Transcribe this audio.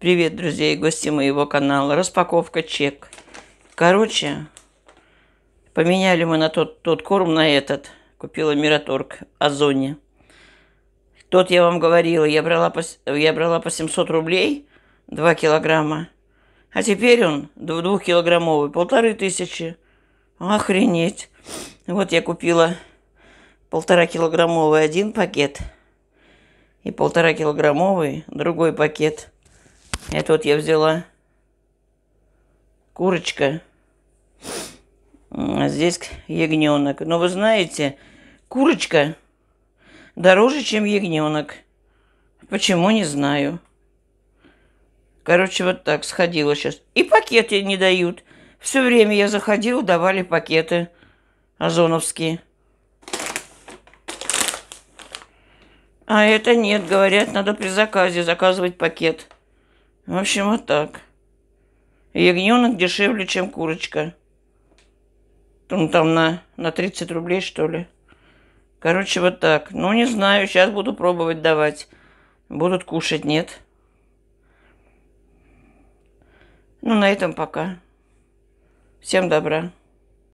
Привет, друзья и гости моего канала. Распаковка чек. Короче, поменяли мы на тот, тот корм на этот. Купила Мираторг Озоне. Тот, я вам говорила, я брала по, я брала по 700 рублей, 2 килограмма. А теперь он двухкилограммовый, полторы тысячи. Охренеть. Вот я купила полтора килограммовый один пакет и полтора килограммовый другой пакет. Это вот я взяла курочка. А здесь ягненок. Но ну, вы знаете, курочка дороже, чем ягненок. Почему, не знаю. Короче, вот так сходила сейчас. И пакеты не дают. Все время я заходила, давали пакеты озоновские. А это нет, говорят, надо при заказе заказывать пакет. В общем, вот так. Ягненок дешевле, чем курочка. Там, ну, там на, на 30 рублей, что ли. Короче, вот так. Ну, не знаю, сейчас буду пробовать давать. Будут кушать, нет? Ну, на этом пока. Всем добра.